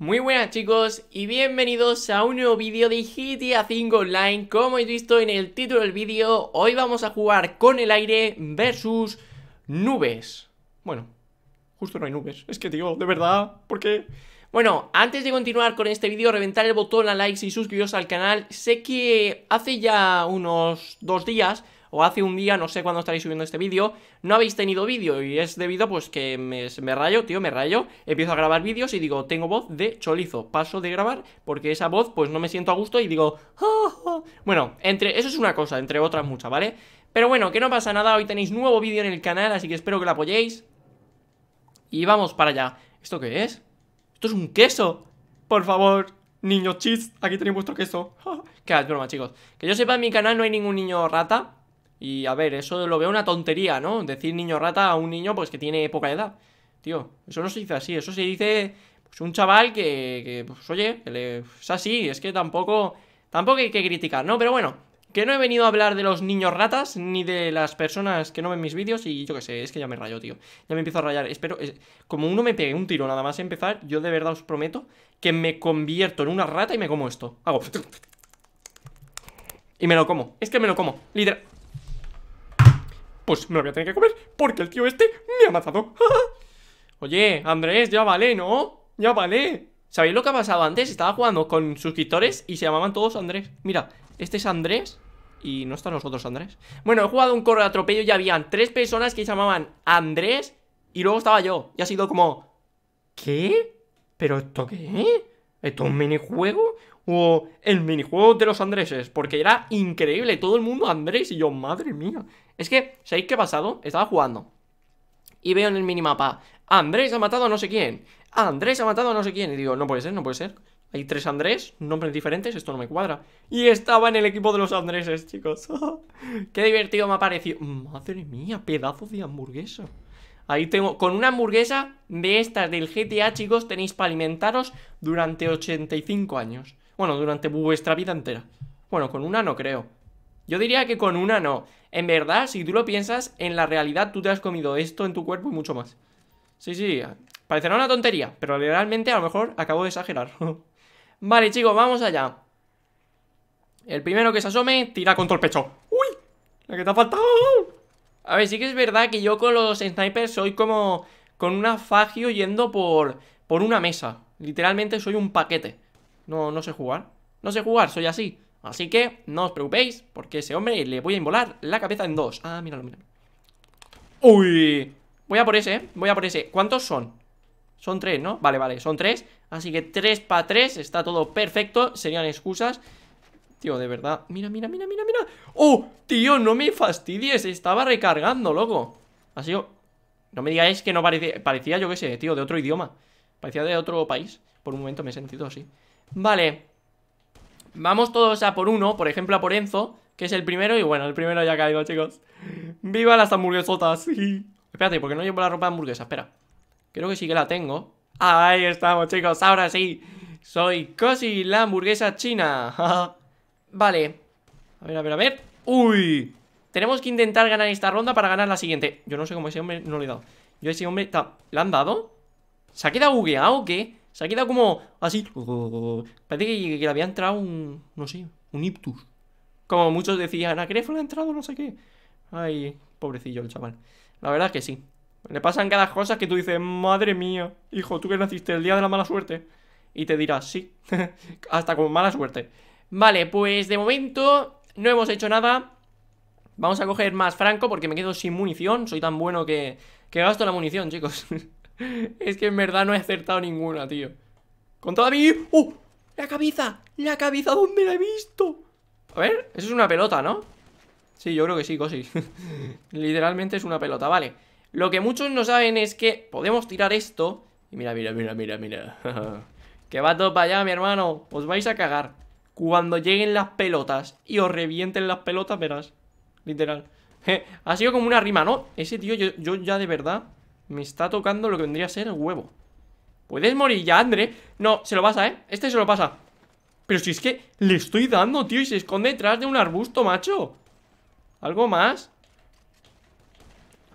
Muy buenas chicos y bienvenidos a un nuevo vídeo de GTA 5 Online Como habéis visto en el título del vídeo, hoy vamos a jugar con el aire versus nubes Bueno, justo no hay nubes, es que digo de verdad, ¿por qué? Bueno, antes de continuar con este vídeo, reventar el botón a like y suscribiros al canal Sé que hace ya unos dos días o hace un día, no sé cuándo estaréis subiendo este vídeo, no habéis tenido vídeo y es debido pues que me, rayo, tío, me rayo, empiezo a grabar vídeos y digo, tengo voz de cholizo, paso de grabar porque esa voz pues no me siento a gusto y digo, bueno, entre eso es una cosa, entre otras muchas, ¿vale? Pero bueno, que no pasa nada, hoy tenéis nuevo vídeo en el canal, así que espero que lo apoyéis. Y vamos para allá. ¿Esto qué es? ¿Esto es un queso? Por favor, niño chis, aquí tenéis vuestro queso. que es broma, chicos. Que yo sepa, en mi canal no hay ningún niño rata. Y a ver, eso lo veo una tontería, ¿no? Decir niño rata a un niño pues que tiene poca edad. Tío, eso no se dice así, eso se dice pues un chaval que, que pues oye, es así, es que tampoco tampoco hay que criticar, ¿no? Pero bueno, que no he venido a hablar de los niños ratas ni de las personas que no ven mis vídeos y yo qué sé, es que ya me rayo, tío. Ya me empiezo a rayar. Espero, como uno me pegue un tiro nada más empezar, yo de verdad os prometo que me convierto en una rata y me como esto. Hago y me lo como. Es que me lo como, literal pues me lo voy a tener que comer porque el tío este me ha matado. Oye, Andrés, ya vale, ¿no? Ya vale. ¿Sabéis lo que ha pasado antes? Estaba jugando con suscriptores y se llamaban todos Andrés. Mira, este es Andrés y no están los otros Andrés. Bueno, he jugado un correo atropello y habían tres personas que se llamaban Andrés y luego estaba yo. Y ha sido como... ¿Qué? ¿Pero esto qué? ¿Esto es un minijuego? ¿O el minijuego de los Andreses? Porque era increíble, todo el mundo Andrés y yo, madre mía. Es que, ¿sabéis qué ha pasado? Estaba jugando y veo en el minimapa Andrés ha matado a no sé quién Andrés ha matado a no sé quién Y digo, no puede ser, no puede ser Hay tres Andrés, nombres diferentes, esto no me cuadra Y estaba en el equipo de los Andréses, chicos Qué divertido me ha parecido Madre mía, pedazos de hamburguesa Ahí tengo, con una hamburguesa de estas del GTA, chicos Tenéis para alimentaros durante 85 años Bueno, durante vuestra vida entera Bueno, con una no creo yo diría que con una no. En verdad, si tú lo piensas, en la realidad tú te has comido esto en tu cuerpo y mucho más. Sí, sí, parecerá una tontería, pero literalmente, a lo mejor acabo de exagerar. vale, chicos, vamos allá. El primero que se asome, tira contra el pecho. ¡Uy! La que te ha faltado. A ver, sí que es verdad que yo con los snipers soy como con una fagio yendo por, por una mesa. Literalmente soy un paquete. No, no sé jugar. No sé jugar, soy así. Así que no os preocupéis, porque ese hombre le voy a involar la cabeza en dos. Ah, míralo, míralo. ¡Uy! Voy a por ese, ¿eh? Voy a por ese. ¿Cuántos son? Son tres, ¿no? Vale, vale, son tres. Así que tres para tres, está todo perfecto. Serían excusas. Tío, de verdad. Mira, mira, mira, mira, mira. ¡Oh! Tío, no me fastidies. Estaba recargando, loco. Ha sido. No me digáis que no parecía. Parecía, yo qué sé, tío, de otro idioma. Parecía de otro país. Por un momento me he sentido así. Vale. Vamos todos a por uno, por ejemplo a por Enzo, que es el primero. Y bueno, el primero ya ha caído, chicos. ¡Viva las hamburguesotas! Espérate, porque no llevo la ropa de hamburguesa, espera. Creo que sí que la tengo. Ahí estamos, chicos, ahora sí. Soy Cosi, la hamburguesa china. vale. A ver, a ver, a ver. ¡Uy! Tenemos que intentar ganar esta ronda para ganar la siguiente. Yo no sé cómo ese hombre no le he dado. Yo ese hombre... ¿La han dado? ¿Se ha quedado bugueado o qué? Se ha quedado como así. Oh, oh, oh, Parece que, le había entrado un. No sé, un iptus Como muchos decían, a Crefo le ha entrado no sé qué. Ay, pobrecillo el chaval. La verdad es que sí. Le pasan cada cosa que tú dices, madre mía, hijo, tú que naciste el día de la mala suerte. Y te dirás, sí, hasta con mala suerte. Vale, pues de momento no hemos hecho nada. Vamos a coger más franco porque me quedo sin munición. Soy tan bueno que, que gasto la munición, chicos. Es que en verdad no he acertado ninguna, tío Con toda mi... ¡Uh! ¡La cabeza! ¡La cabeza! ¿Dónde la he visto? A ver, eso es una pelota, ¿no? Sí, yo creo que sí, Cosi Literalmente es una pelota, vale Lo que muchos no saben es que podemos tirar esto Y mira, mira, mira, mira, mira Que va todo para allá, mi hermano Os vais a cagar Cuando lleguen las pelotas y os revienten las pelotas, verás Literal Ha sido como una rima, ¿no? Ese tío yo ya de verdad me está tocando lo que vendría a ser el huevo ¿Puedes morir ya, André? No, se lo pasa, ¿eh? Este se lo pasa Pero si es que le estoy dando, tío Y se esconde detrás de un arbusto, macho ¿Algo más?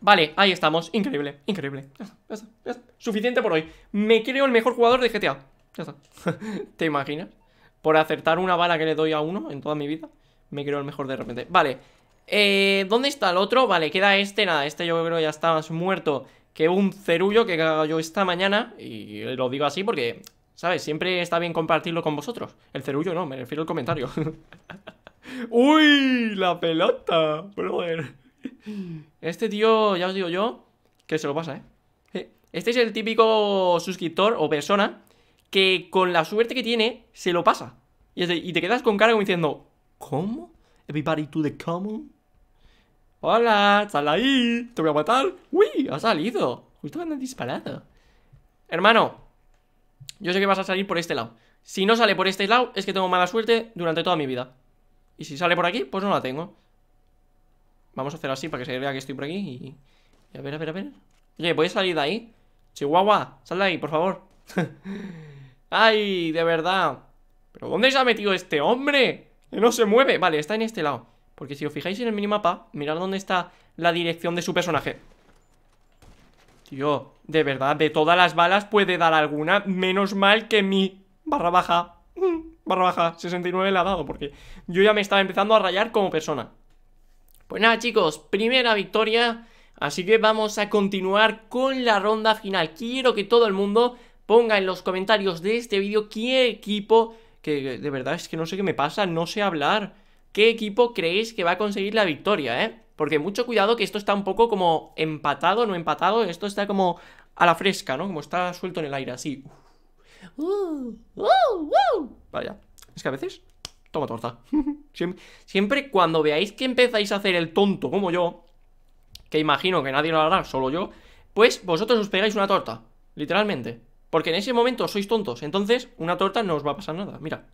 Vale, ahí estamos, increíble, increíble ya está, ya está, Suficiente por hoy Me creo el mejor jugador de GTA Ya está, ¿te imaginas? Por acertar una bala que le doy a uno en toda mi vida Me creo el mejor de repente Vale, eh, ¿dónde está el otro? Vale, queda este, nada, este yo creo ya está muerto que un cerullo que yo esta mañana, y lo digo así porque, ¿sabes? Siempre está bien compartirlo con vosotros. El cerullo no, me refiero al comentario. ¡Uy! La pelota, brother. Este tío, ya os digo yo, que se lo pasa, ¿eh? Este es el típico suscriptor o persona que con la suerte que tiene, se lo pasa. Y, te quedas con cargo diciendo, ¿cómo? Everybody to the common. Hola, sal ahí, te voy a matar. Uy, ha salido. Justo pues cuando han disparado. Hermano, yo sé que vas a salir por este lado. Si no sale por este lado, es que tengo mala suerte durante toda mi vida. Y si sale por aquí, pues no la tengo. Vamos a hacer así para que se vea que estoy por aquí. Y, a ver, a ver, a ver. Oye, ¿puedes salir de ahí? Chihuahua, sal de ahí, por favor. ¡Ay, de verdad! ¿Pero dónde se ha metido este hombre? Que no se mueve. Vale, está en este lado. Porque si os fijáis en el minimapa, mirad dónde está la dirección de su personaje. Tío, de verdad, de todas las balas puede dar alguna. Menos mal que mi barra baja. Mm, barra baja, 69 la ha dado porque yo ya me estaba empezando a rayar como persona. Pues nada chicos, primera victoria. Así que vamos a continuar con la ronda final. Quiero que todo el mundo ponga en los comentarios de este vídeo qué equipo, que de verdad es que no sé qué me pasa, no sé hablar. ¿Qué equipo creéis que va a conseguir la victoria, eh? Porque mucho cuidado que esto está un poco como empatado, no empatado, esto está como a la fresca, ¿no? Como está suelto en el aire, así. Uh, uh, uh. Vaya, es que a veces toma torta. siempre cuando veáis que empezáis a hacer el tonto como yo, que imagino que nadie lo hará, solo yo, pues vosotros os pegáis una torta, literalmente. Porque en ese momento sois tontos, entonces una torta no os va a pasar nada. Mira,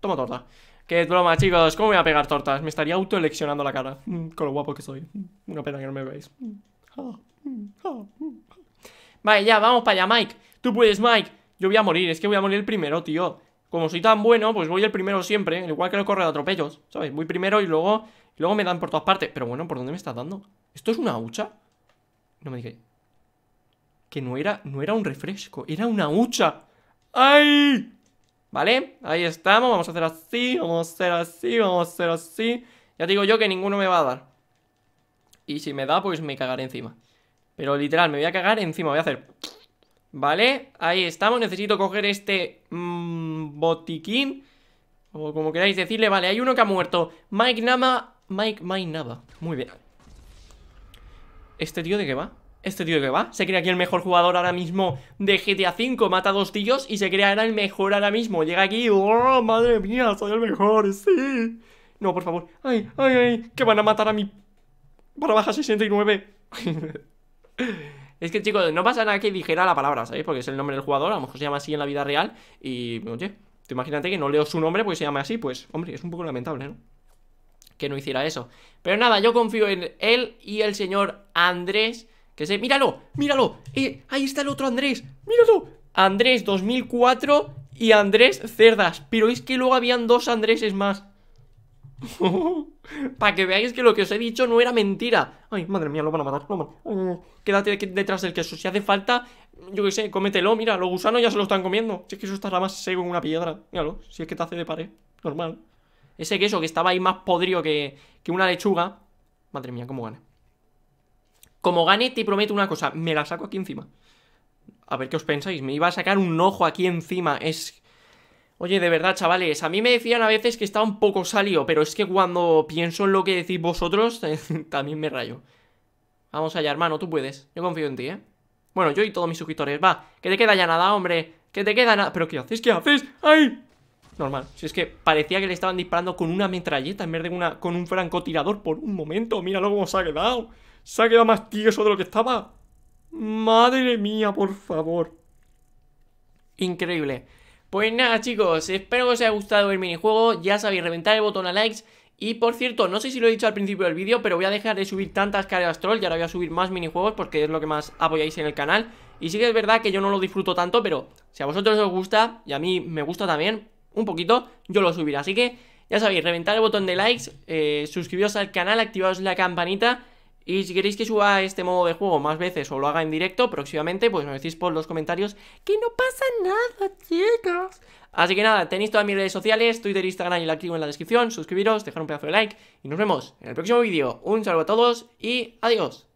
toma torta. Qué broma, chicos. ¿Cómo voy a pegar tortas? Me estaría autoeleccionando la cara. Mm, con lo guapo que soy. Mm, una pena que no me veáis. Mm, vale, ya, vamos para allá, Mike. Tú puedes, Mike. Yo voy a morir. Es que voy a morir el primero, tío. Como soy tan bueno, pues voy el primero siempre. Igual que el corre de atropellos, ¿sabes? Voy primero y luego, y luego me dan por todas partes. Pero bueno, ¿por dónde me estás dando? ¿Esto es una hucha? No me dije. Que no era, no era un refresco. Era una hucha. ¡Ay! ¿Vale? Ahí estamos, vamos a hacer así, vamos a hacer así, vamos a hacer así Ya digo yo que ninguno me va a dar Y si me da, pues me cagaré encima Pero literal, me voy a cagar encima, voy a hacer... ¿Vale? Ahí estamos, necesito coger este mm, botiquín O como queráis decirle, vale, hay uno que ha muerto Mike Nama... Mike, Mike Nava, muy bien ¿Este tío de qué va? este tío que va, se crea aquí el mejor jugador ahora mismo de GTA V, mata a dos tíos y se crea ahora el mejor ahora mismo. Llega aquí, oh, madre mía, soy el mejor, sí. No, por favor, ay, ay, ay, que van a matar a mi para baja 69. es que chicos, no pasa nada que dijera la palabra, ¿sabéis? Porque es el nombre del jugador, a lo mejor se llama así en la vida real y, oye, te imagínate que no leo su nombre porque se llama así, pues, hombre, es un poco lamentable, ¿no? Que no hiciera eso. Pero nada, yo confío en él y el señor Andrés que ¡Míralo! ¡Míralo! Eh, ahí está el otro Andrés. ¡Míralo! Andrés 2004 y Andrés Cerdas. Pero es que luego habían dos Andréses más. Para que veáis que lo que os he dicho no era mentira. Ay, madre mía, lo van a matar. Eh, quédate detrás del queso. Si hace falta, yo qué sé, cómetelo. Mira, los gusanos ya se lo están comiendo. Si es que eso está más seco en una piedra. Míralo, si es que te hace de pared. Normal. Ese queso que estaba ahí más podrido que, que una lechuga. Madre mía, cómo gana. Como gane, te prometo una cosa, me la saco aquí encima. A ver qué os pensáis, me iba a sacar un ojo aquí encima, es... Oye, de verdad, chavales, a mí me decían a veces que estaba un poco salido, pero es que cuando pienso en lo que decís vosotros, también me rayo. Vamos allá, hermano, tú puedes. Yo confío en ti, ¿eh? Bueno, yo y todos mis suscriptores. Va, que te queda ya nada, hombre. Que te queda nada. ¿Pero qué haces? ¿Qué haces? ¡Ay! Normal. Si es que parecía que le estaban disparando con una metralleta en vez de una, con un francotirador por un momento. Míralo cómo se ha quedado. Se ha quedado más tieso de lo que estaba. Madre mía, por favor. Increíble. Pues nada, chicos, espero que os haya gustado el minijuego. Ya sabéis, reventar el botón a likes. Y por cierto, no sé si lo he dicho al principio del vídeo, pero voy a dejar de subir tantas cargas troll y ahora voy a subir más minijuegos porque es lo que más apoyáis en el canal. Y sí que es verdad que yo no lo disfruto tanto, pero si a vosotros os gusta y a mí me gusta también, un poquito, yo lo subiré. Así que ya sabéis, reventar el botón de likes, eh, suscribiros al canal, activaos la campanita y si queréis que suba este modo de juego más veces o lo haga en directo próximamente, pues me decís por los comentarios que no pasa nada, chicos. Así que nada, tenéis todas mis redes sociales, Twitter, Instagram y la activo en la descripción. Suscribiros, dejar un pedazo de like y nos vemos en el próximo vídeo. Un saludo a todos y adiós.